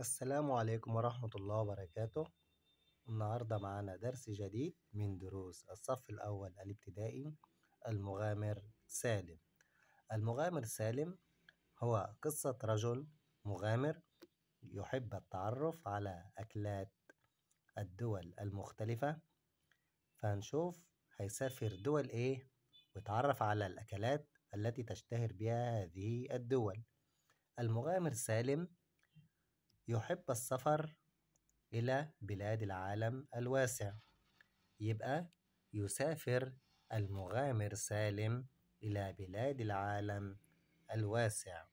السلام عليكم ورحمة الله وبركاته النهاردة معانا درس جديد من دروس الصف الأول الابتدائي المغامر سالم المغامر سالم هو قصة رجل مغامر يحب التعرف على أكلات الدول المختلفة فهنشوف هيسافر دول إيه ويتعرف على الأكلات التي تشتهر بها هذه الدول المغامر سالم يحب السفر إلى بلاد العالم الواسع يبقى يسافر المغامر سالم إلى بلاد العالم الواسع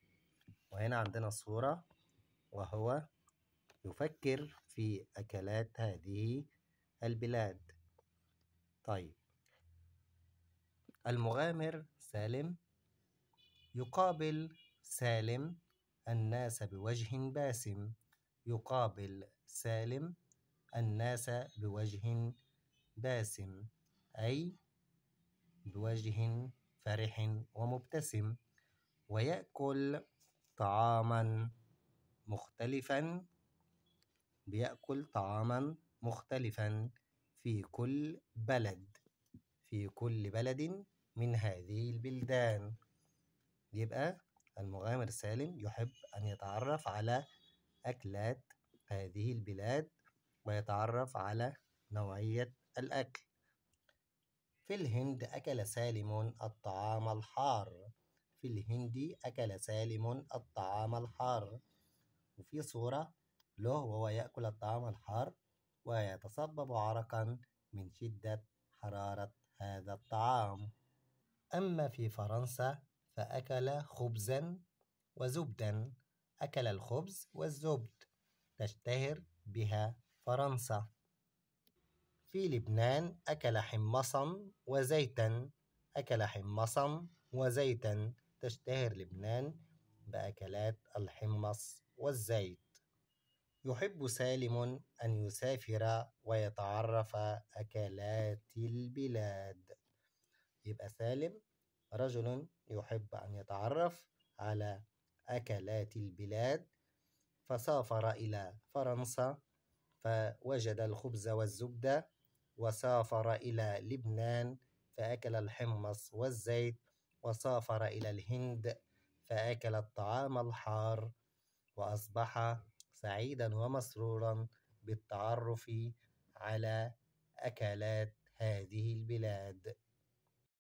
وهنا عندنا صورة وهو يفكر في أكلات هذه البلاد طيب المغامر سالم يقابل سالم الناس بوجه باسم يقابل سالم الناس بوجه باسم أي بوجه فرح ومبتسم ويأكل طعاما مختلفا بيأكل طعاما مختلفا في كل بلد في كل بلد من هذه البلدان يبقى المغامر سالم يحب أن يتعرف على أكلات هذه البلاد ويتعرف على نوعية الأكل في الهند أكل سالم الطعام الحار في الهند أكل سالم الطعام الحار وفي صورة له وهو يأكل الطعام الحار ويتسبب عرقا من شدة حرارة هذا الطعام أما في فرنسا فأكل خبزا وزبدا أكل الخبز والزبد تشتهر بها فرنسا في لبنان أكل حمصا وزيتا أكل حمصا وزيتا تشتهر لبنان بأكلات الحمص والزيت يحب سالم أن يسافر ويتعرف أكلات البلاد يبقى سالم رجل يحب أن يتعرف على أكلات البلاد فسافر إلى فرنسا فوجد الخبز والزبدة وسافر إلى لبنان فأكل الحمص والزيت وسافر إلى الهند فأكل الطعام الحار وأصبح سعيدا ومسرورا بالتعرف على أكلات هذه البلاد